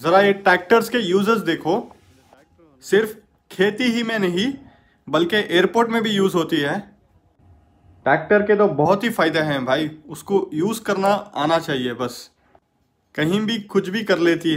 ज़रा ये ट्रैक्टर्स के यूजर्स देखो सिर्फ खेती ही में नहीं बल्कि एयरपोर्ट में भी यूज़ होती है ट्रैक्टर के तो बहुत ही फ़ायदे हैं भाई उसको यूज़ करना आना चाहिए बस कहीं भी कुछ भी कर लेती है